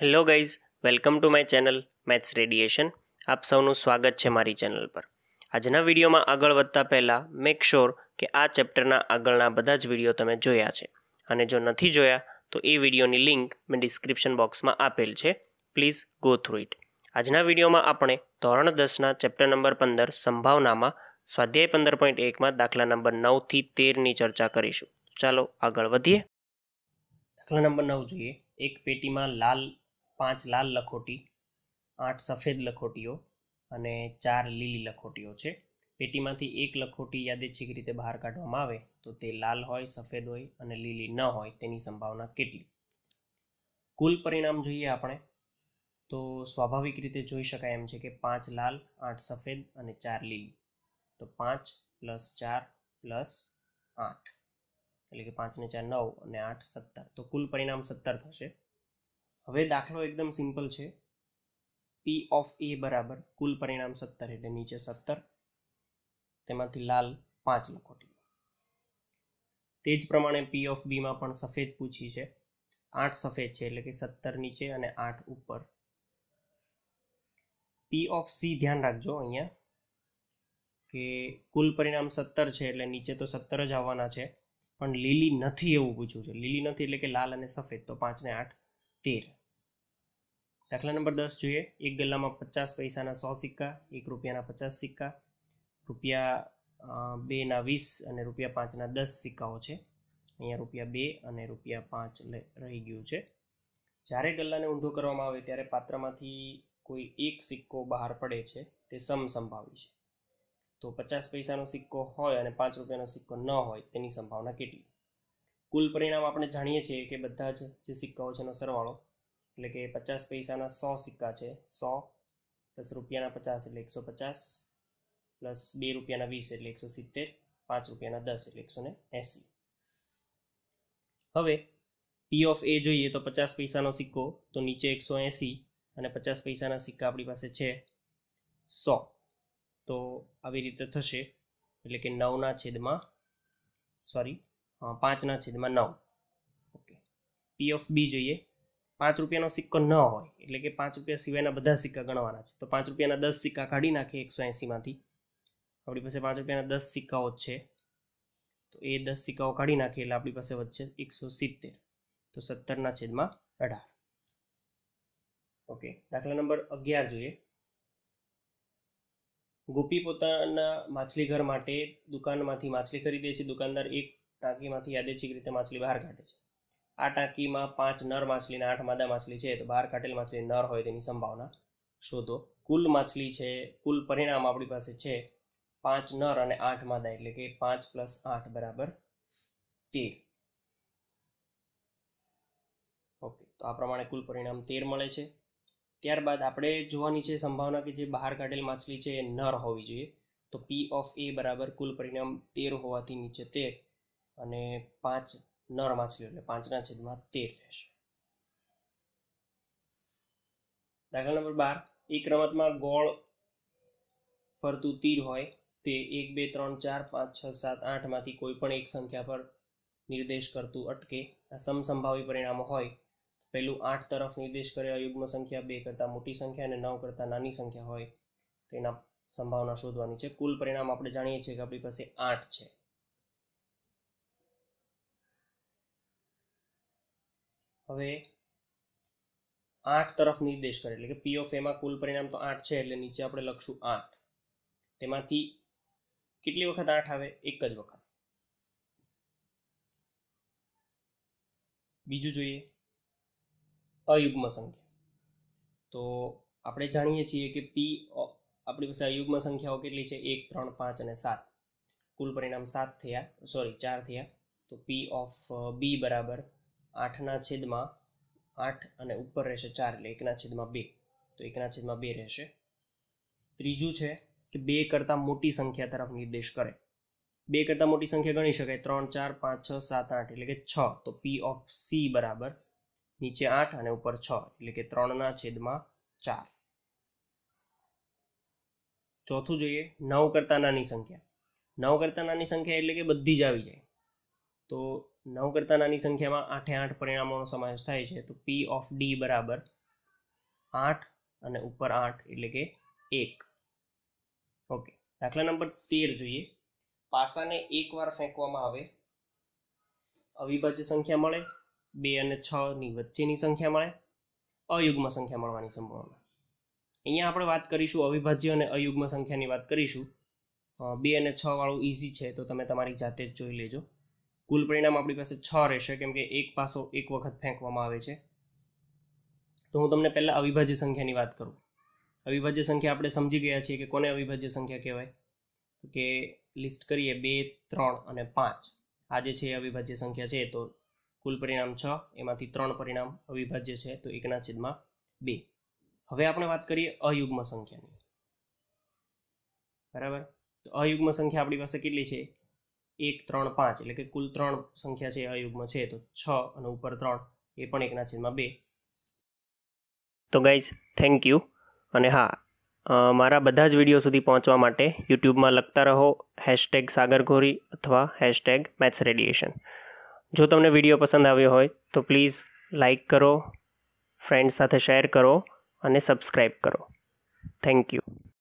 hello guys welcome to my channel maths radiation આપ સૌનું સ્વાગત છે મારી ચેનલ પર આજના વિડીયોમાં આગળ વધતા પહેલાં મેક શ્યોર કે આ ચેપ્ટરના આગળના બધા જ વિડીયો તમે જોયા છે અને જો નથી જોયા તો એ વિડીયોની લિંક મેં ડિસ્ક્રિપ્શન બોક્સમાં આપેલ છે પ્લીઝ ગો થ્રુ ઇટ આજના વિડીયોમાં આપણે ધોરણ દસના ચેપ્ટર નંબર પંદર સંભાવનામાં સ્વાધ્યાય પંદર પોઈન્ટ એકમાં દાખલા નંબર નવથી તેરની ચર્ચા કરીશું ચાલો આગળ વધીએ દાખલા નંબર નવ જોઈએ એક પેટીમાં લાલ પાંચ લાલ લખોટી આઠ સફેદ લખોટીઓ અને ચાર લીલી લખોટીઓ છે પેટીમાંથી એક લખોટી યાદચ્છિક રીતે બહાર કાઢવામાં આવે તો તે લાલ હોય સફેદ હોય અને લીલી ન હોય તેની સંભાવના કેટલી કુલ પરિણામ જોઈએ આપણે તો સ્વાભાવિક રીતે જોઈ શકાય એમ છે કે પાંચ લાલ આઠ સફેદ અને ચાર લીલી તો પાંચ પ્લસ ચાર પ્લસ આઠ એટલે કે પાંચને ચાર નવ અને આઠ સત્તર તો કુલ પરિણામ સત્તર થશે હવે દાખલો એકદમ સિમ્પલ છે પી ઓફ એ બરાબર કુલ પરિણામ સત્તર એટલે નીચે સત્તર તેમાંથી લાલ પાંચ લખોટી તે જ પ્રમાણે પી ઓફ બીમાં પણ સફેદ પૂછી છે આઠ સફેદ છે એટલે કે સત્તર નીચે અને આઠ ઉપર પી ઓફ સી ધ્યાન રાખજો અહીંયા કે કુલ પરિણામ સત્તર છે એટલે નીચે તો સત્તર જ આવવાના છે પણ લીલી નથી એવું પૂછ્યું છે લીલી નથી એટલે કે લાલ અને સફેદ તો પાંચ ને આઠ તેર દાખલા નંબર દસ જોઈએ એક ગલ્લામાં પચાસ પૈસાના સો સિક્કા એક રૂપિયાના પચાસ સિક્કા રૂપિયા બેના વીસ અને રૂપિયા પાંચના દસ સિક્કાઓ છે અહીંયા રૂપિયા બે અને રૂપિયા પાંચ રહી ગયું છે જ્યારે ગલ્લાને ઊંધો કરવામાં આવે ત્યારે પાત્રમાંથી કોઈ એક સિક્કો બહાર પડે છે તે સમસંભાવી છે તો પચાસ પૈસાનો સિક્કો હોય અને પાંચ રૂપિયાનો સિક્કો ન હોય તેની સંભાવના કેટલી કુલ પરિણામ આપણે જાણીએ છીએ કે બધા જ જે સિક્કાઓ છે એનો સરવાળો એટલે કે પચાસ પૈસાના સો સિક્કા છે સો પ્લસ રૂપિયાના પચાસ એટલે એકસો પચાસ પ્લસ બે રૂપિયાના વીસ એટલે એકસો સિત્તેર પાંચ રૂપિયાના દસ એટલે એકસો ને એંસી હવે પી ઓફ એ જોઈએ તો પચાસ પૈસાનો સિક્કો તો નીચે એકસો એંસી અને પચાસ પૈસાના સિક્કા આપણી પાસે છે સો તો આવી રીતે થશે એટલે કે નવના છેદમાં સોરી પાંચના છેદમાં નવ ઓકે પી ઓફ બી જોઈએ પાંચ રૂપિયાનો સિક્કો ન હોય એટલે કે પાંચ રૂપિયા સિવાયના બધા સિક્કા ગણવાના છે તો પાંચ રૂપિયાના દસ સિક્કા કાઢી નાખીએ એકસો એંસીમાંથી આપણી પાસે પાંચ રૂપિયાના દસ સિક્કાઓ છે તો એ દસ સિક્કાઓ કાઢી નાખીએ એટલે આપણી પાસે વચ્ચે એકસો સિત્તેર તો સત્તરના છેદમાં અઢાર ઓકે દાખલા નંબર અગિયાર જોઈએ ગોપી પોતાના માછલીઘર માટે દુકાનમાંથી માછલી ખરીદે છે દુકાનદાર એક ટાંકીમાંથી યાદચ્છિક રીતે માછલી બહાર કાઢે છે આ ટાંકીમાં પાંચ નર માછલી અને આઠ માદા માછલી છે તો બહાર કાટેલ માછલી નર હોય તેની સંભાવના શોધો કુલ માછલી છે કુલ પરિણામ આપણી પાસે છે પાંચ નર અને આઠ માદા એટલે કે પાંચ પ્લસ આઠ બરાબર તેર ઓકે તો આ પ્રમાણે કુલ પરિણામ તેર મળે છે ત્યારબાદ આપણે જોવાની છે સંભાવના કે જે બહાર કાઢેલ માછલી છે એ નર હોવી જોઈએ તો પી ઓફ એ બરાબર કુલ પરિણામ તેર હોવાથી નીચે તેર અને પાંચ નોર્મ આંચલી એટલે પાંચના છેદમાં તેર રહેશે દાખલા નંબર બાર એક રમતમાં ગોળ ફરતું તીર હોય તે એક બે ત્રણ ચાર પાંચ છ સાત આઠમાંથી કોઈ પણ એક સંખ્યા પર નિર્દેશ કરતું અટકે આ સમસંભાવી પરિણામો હોય પહેલું આઠ તરફ નિર્દેશ કરે અયુગ્મ સંખ્યા બે કરતાં મોટી સંખ્યા અને નવ કરતાં નાની સંખ્યા હોય તેના સંભાવના શોધવાની છે કુલ પરિણામ આપણે જાણીએ છીએ કે આપણી પાસે આઠ છે હવે આઠ તરફ નિર્દેશ કરે એટલે કે પી ઓફ એમાં કુલ પરિણામ તો આઠ છે એટલે નીચે આપણે લખશું આઠ તેમાંથી કેટલી વખત આઠ આવે એક જ વખત બીજું જોઈએ અયુગ્મ સંખ્યા તો આપણે જાણીએ છીએ કે પી આપણી પાસે અયુગ્મ સંખ્યાઓ કેટલી છે એક ત્રણ પાંચ અને સાત કુલ પરિણામ સાત થયા સોરી ચાર થયા તો પી ઓફ બી બરાબર આઠના છેદમાં આઠ અને ઉપર રહેશે ચાર એટલે એકના છેદમાં બે તો એકના છેદમાં બે રહેશે ત્રીજું છે કે બે કરતાં મોટી સંખ્યા તરફ નિર્દેશ કરે બે કરતાં મોટી સંખ્યા ગણી શકાય ત્રણ ચાર પાંચ છ સાત આઠ એટલે કે છ તો પી ઓફ સી બરાબર નીચે આઠ અને ઉપર છ એટલે કે ત્રણના છેદમાં ચાર ચોથું જોઈએ નવ કરતાં નાની સંખ્યા નવ કરતાં નાની સંખ્યા એટલે કે બધી જ આવી જાય તો નવ કરતાં નાની સંખ્યામાં આઠે આઠ પરિણામોનો સમાવેશ થાય છે તો પી ઓફ ડી બરાબર આઠ અને ઉપર આઠ એટલે કે એક ઓકે દાખલા નંબર તેર જોઈએ પાસાને એકવાર ફેંકવામાં આવે અવિભાજ્ય સંખ્યા મળે બે અને છની વચ્ચેની સંખ્યા મળે અયુગ્મ સંખ્યા મળવાની સંભાવના અહીંયા આપણે વાત કરીશું અવિભાજ્ય અને અયુગ્મ સંખ્યાની વાત કરીશું બે અને છ વાળું ઇઝી છે તો તમે તમારી જાતે જ જોઈ લેજો કુલ પરિણામ આપણી પાસે છ રહેશે કેમ કે એક પાસો એક વખત ફેંકવામાં આવે છે તો હું તમને પહેલાં અવિભાજ્ય સંખ્યાની વાત કરું અવિભાજ્ય સંખ્યા આપણે સમજી ગયા છીએ કે કોને અવિભાજ્ય સંખ્યા કહેવાય કે લિસ્ટ કરીએ બે ત્રણ અને પાંચ આ જે છે એ અવિભાજ્ય સંખ્યા છે તો કુલ પરિણામ છ એમાંથી ત્રણ પરિણામ અવિભાજ્ય છે તો એકના છેદમાં બે હવે આપણે વાત કરીએ અયુગ્મ સંખ્યાની બરાબર તો અયુગ્મ સંખ્યા આપણી પાસે કેટલી છે એક ત્રણ પાંચ એટલે કે કુલ ત્રણ સંખ્યા છે અયુગ્મ છે તો છ અને ઉપર ત્રણ એ પણ એકના છેદમાં બે તો ગાઈઝ થેન્ક યુ અને હા મારા બધા જ વિડીયો સુધી પહોંચવા માટે યુટ્યુબમાં લખતા રહો હેશટેગ સાગરઘોરી અથવા હેશટેગ મેથ્સ રેડિએશન જો તમને વિડીયો પસંદ આવ્યો હોય તો પ્લીઝ લાઇક કરો ફ્રેન્ડ્સ સાથે શેર કરો અને સબસ્ક્રાઈબ કરો થેન્ક યુ